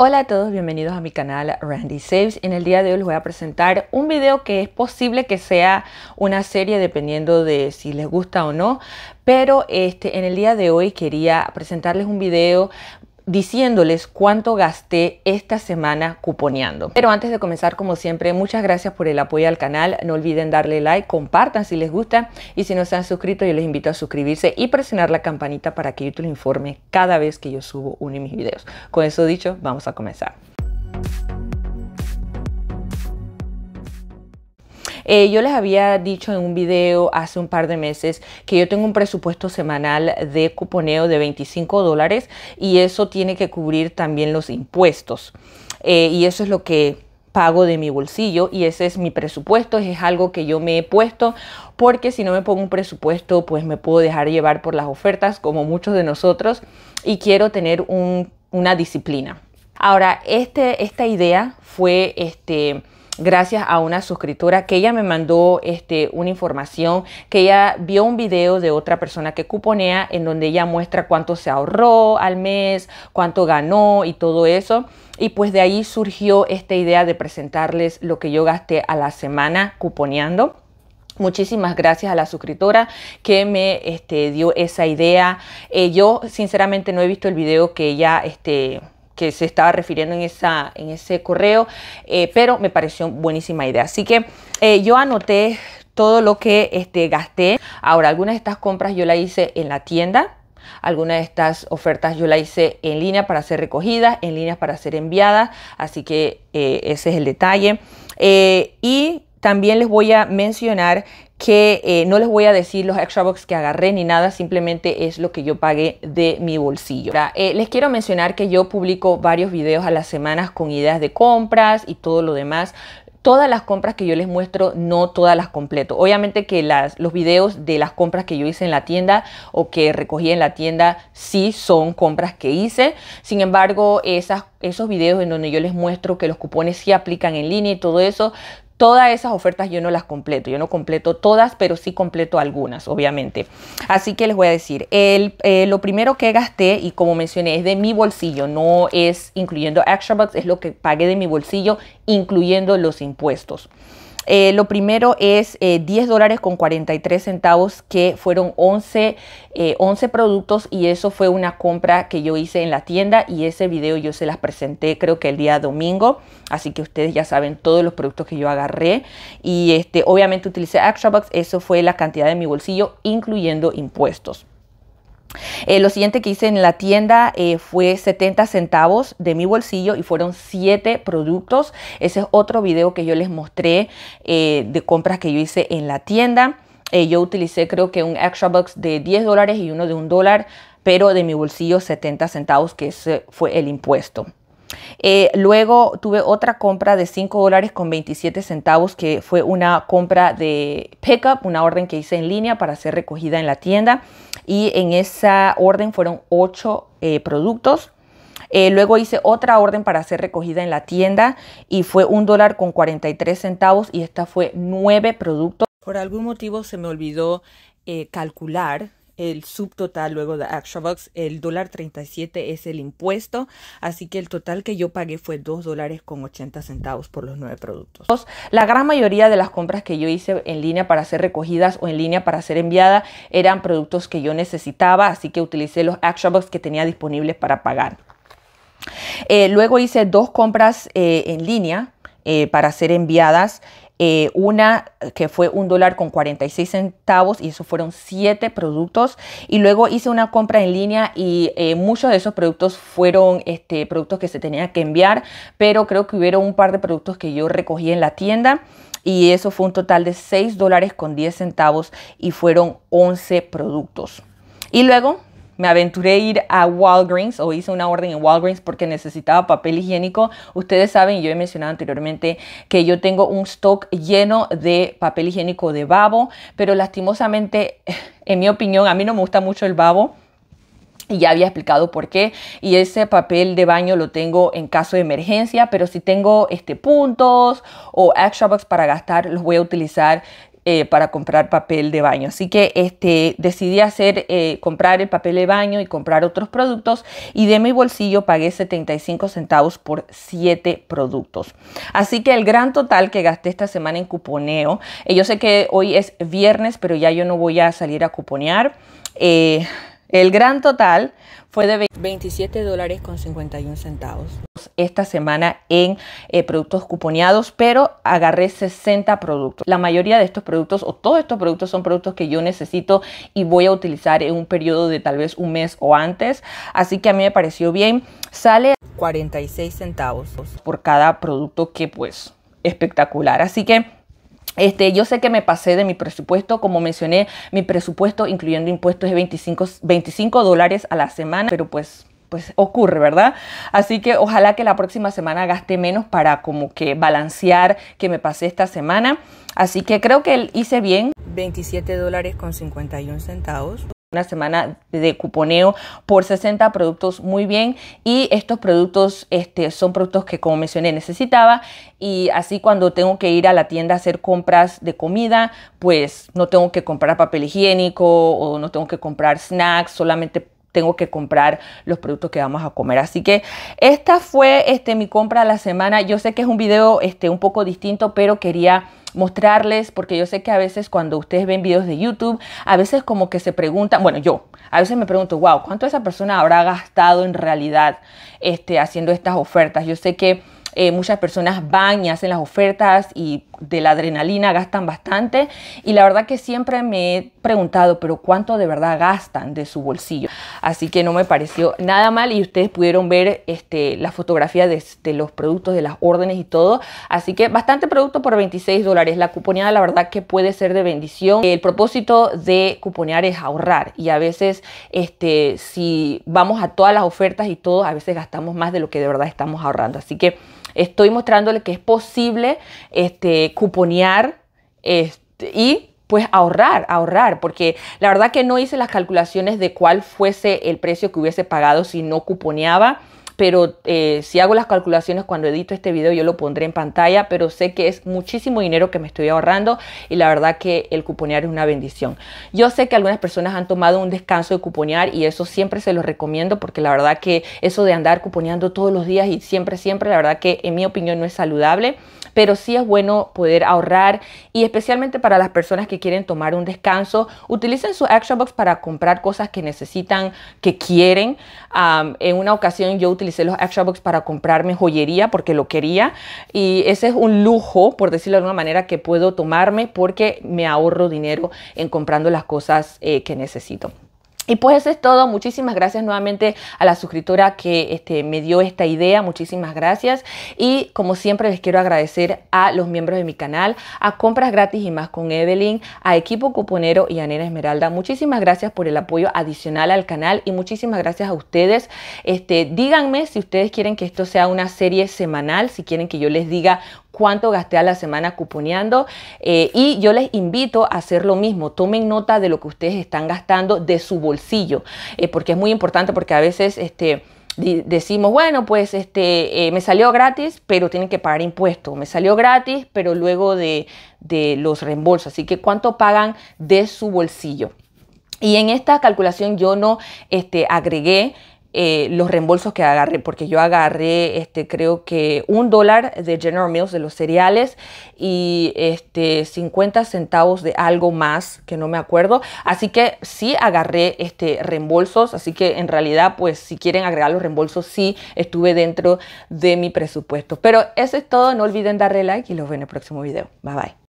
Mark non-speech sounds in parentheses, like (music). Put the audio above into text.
Hola a todos, bienvenidos a mi canal Randy Saves. En el día de hoy les voy a presentar un video que es posible que sea una serie dependiendo de si les gusta o no, pero este, en el día de hoy quería presentarles un video diciéndoles cuánto gasté esta semana cuponeando. Pero antes de comenzar, como siempre, muchas gracias por el apoyo al canal. No olviden darle like, compartan si les gusta y si no se han suscrito, yo les invito a suscribirse y presionar la campanita para que YouTube informe cada vez que yo subo uno de mis videos. Con eso dicho, vamos a comenzar. Eh, yo les había dicho en un video hace un par de meses que yo tengo un presupuesto semanal de cuponeo de 25 dólares y eso tiene que cubrir también los impuestos. Eh, y eso es lo que pago de mi bolsillo y ese es mi presupuesto, es algo que yo me he puesto porque si no me pongo un presupuesto pues me puedo dejar llevar por las ofertas como muchos de nosotros y quiero tener una disciplina. Ahora, este, esta idea fue este, gracias a una suscriptora que ella me mandó este, una información, que ella vio un video de otra persona que cuponea en donde ella muestra cuánto se ahorró al mes, cuánto ganó y todo eso. Y pues de ahí surgió esta idea de presentarles lo que yo gasté a la semana cuponeando. Muchísimas gracias a la suscriptora que me este, dio esa idea. Eh, yo sinceramente no he visto el video que ella... Este, que se estaba refiriendo en, esa, en ese correo, eh, pero me pareció buenísima idea. Así que eh, yo anoté todo lo que este, gasté. Ahora, algunas de estas compras yo la hice en la tienda. Algunas de estas ofertas yo la hice en línea para ser recogidas, en línea para ser enviadas. Así que eh, ese es el detalle. y también les voy a mencionar que eh, no les voy a decir los extra box que agarré ni nada, simplemente es lo que yo pagué de mi bolsillo. Eh, les quiero mencionar que yo publico varios videos a las semanas con ideas de compras y todo lo demás todas las compras que yo les muestro, no todas las completo. Obviamente que las, los videos de las compras que yo hice en la tienda o que recogí en la tienda sí son compras que hice. Sin embargo, esos videos en donde yo les muestro que los cupones sí aplican en línea y todo eso, todas esas ofertas yo no las completo, yo no completo todas, pero sí completo algunas, obviamente. Así que les voy a decir, el, eh, lo primero que gasté, y como mencioné, es de mi bolsillo, no es incluyendo extra es lo que pagué de mi bolsillo, incluyendo los impuestos. Eh, lo primero es 10 eh, dólares con 43 centavos, que fueron 11, 11 eh, productos y eso fue una compra que yo hice en la tienda y ese video yo se las presenté creo que el día domingo, así que ustedes ya saben todos los productos que yo agarré y este, obviamente utilicé bucks eso fue la cantidad de mi bolsillo incluyendo impuestos. Eh, lo siguiente que hice en la tienda eh, fue 70 centavos de mi bolsillo y fueron 7 productos. Ese es otro video que yo les mostré eh, de compras que yo hice en la tienda. yo utilicé creo que un extra box de 10 dólares y uno de un dólar, pero de mi bolsillo 70 centavos que ese fue el impuesto. Eh, luego tuve otra compra de cinco dólares con 27 centavos, que fue una compra de pickup, una orden que hice en línea para ser recogida en la tienda. Y en esa orden fueron 8 eh, productos. Eh, luego hice otra orden para ser recogida en la tienda y fue un dólar con 43 centavos y esta fue 9 productos. Por algún motivo se me olvidó calcular el subtotal luego de box el dólar 37 es el impuesto, así que el total que yo pagué fue 2 dólares con 80 centavos por los nueve productos. La gran mayoría de las compras que yo hice en línea para ser recogidas o en línea para ser enviada eran productos que yo necesitaba, así que utilicé los box que tenía disponibles para pagar. Eh, luego hice dos compras eh, en línea eh, para ser enviadas. Eh, una que fue un dólar con 46 centavos y eso fueron 7 productos. Y luego hice una compra en línea y eh, muchos de esos productos fueron este, productos que se tenían que enviar, pero creo que hubieron un par de productos que yo recogí en la tienda y eso fue un total de 6 dólares con 10 centavos y fueron 11 productos. Y luego me aventuré a ir a Walgreens o hice una orden en Walgreens porque necesitaba papel higiénico. Ustedes saben, yo he mencionado anteriormente que yo tengo un stock lleno de papel higiénico de babo, pero lastimosamente, (laughs) en mi opinión, a mí no me gusta mucho el babo. Y ya había explicado por qué. Y ese papel de baño lo tengo en caso de emergencia, pero si tengo este, puntos o extra bucks para gastar, los voy a utilizar eh, para comprar papel de baño. Así que este, decidí hacer, eh, comprar el papel de baño y comprar otros productos y de mi bolsillo pagué 75 centavos por 7 productos. Así que el gran total que gasté esta semana en cuponeo, eh, yo sé que hoy es viernes, pero ya yo no voy a salir a cuponear. El gran total fue de 27 dólares con 51 centavos. Esta semana en eh, productos cuponeados, pero agarré 60 productos. La mayoría de estos productos o todos estos productos son productos que yo necesito y voy a utilizar en un periodo de tal vez un mes o antes. Así que a mí me pareció bien. Sale 46 centavos por cada producto que pues espectacular. Así que este, yo sé que me pasé de mi presupuesto, como mencioné, mi presupuesto incluyendo impuestos es 25, 25 dólares a la semana, pero pues pues ocurre, ¿verdad? Así que ojalá que la próxima semana gaste menos para como que balancear que me pasé esta semana. Así que creo que hice bien. 27 dólares con 51 centavos una semana de cuponeo por 60 productos muy bien y estos productos este, son productos que como mencioné necesitaba y así cuando tengo que ir a la tienda a hacer compras de comida pues no tengo que comprar papel higiénico o no tengo que comprar snacks solamente tengo que comprar los productos que vamos a comer. Así que esta fue este, mi compra de la semana. Yo sé que es un video este, un poco distinto, pero quería mostrarles, porque yo sé que a veces cuando ustedes ven videos de YouTube, a veces como que se preguntan, bueno, yo a veces me pregunto, wow, ¿cuánto esa persona habrá gastado en realidad este, haciendo estas ofertas? Yo sé que eh, muchas personas van y hacen las ofertas y de la adrenalina gastan bastante y la verdad que siempre me he preguntado, pero ¿cuánto de verdad gastan de su bolsillo? Así que no me pareció nada mal y ustedes pudieron ver este, la fotografía de, los productos, de las órdenes y todo. Así que bastante producto por 26 dólares. La cuponeada la verdad que puede ser de bendición. El propósito de cuponear es ahorrar y a veces este, si vamos a todas las ofertas y todo, a veces gastamos más de lo que de verdad estamos ahorrando. Así que Estoy mostrándole que es posible este, cuponear este, y pues ahorrar, ahorrar, porque la verdad que no hice las calculaciones de cuál fuese el precio que hubiese pagado si no cuponeaba pero eh, si hago las calculaciones cuando edito este video yo lo pondré en pantalla, pero sé que es muchísimo dinero que me estoy ahorrando y la verdad que el cuponear es una bendición. Yo sé que algunas personas han tomado un descanso de cuponear y eso siempre se los recomiendo porque la verdad que eso de andar cuponeando todos los días y siempre, siempre, la verdad que en mi opinión no es saludable, pero sí es bueno poder ahorrar y especialmente para las personas que quieren tomar un descanso, utilicen su Action Box para comprar cosas que necesitan, que quieren. en una ocasión yo utilicé utilicé los extra para comprarme joyería porque lo quería y ese es un lujo, por decirlo de alguna manera, que puedo tomarme porque me ahorro dinero en comprando las cosas eh, que necesito. Y pues eso es todo. Muchísimas gracias nuevamente a la suscriptora que este, me dio esta idea. Muchísimas gracias. Y como siempre les quiero agradecer a los miembros de mi canal, a Compras Gratis y más con Evelyn, a Equipo Cuponero y a Nena Esmeralda. Muchísimas gracias por el apoyo adicional al canal y muchísimas gracias a ustedes. Este, díganme si ustedes quieren que esto sea una serie semanal, si quieren que yo les diga cuánto gasté a la semana cuponeando eh, y yo les invito a hacer lo mismo, tomen nota de lo que ustedes están gastando de su bolsillo, eh, porque es muy importante porque a veces este, decimos, bueno, pues este, eh, me salió gratis, pero tienen que pagar impuestos. Me salió gratis, pero luego de, los reembolsos. Así que, ¿cuánto pagan de su bolsillo? Y en esta calculación yo no este, agregué eh, los reembolsos que agarré, porque yo agarré, este, creo que un dólar de General Mills de los cereales y este, 50 centavos de algo más que no me acuerdo. Así que sí agarré este, reembolsos, así que en realidad, pues si quieren agregar los reembolsos, sí estuve dentro de mi presupuesto. Pero eso es todo, no olviden darle like y los veo en el próximo video. Bye bye.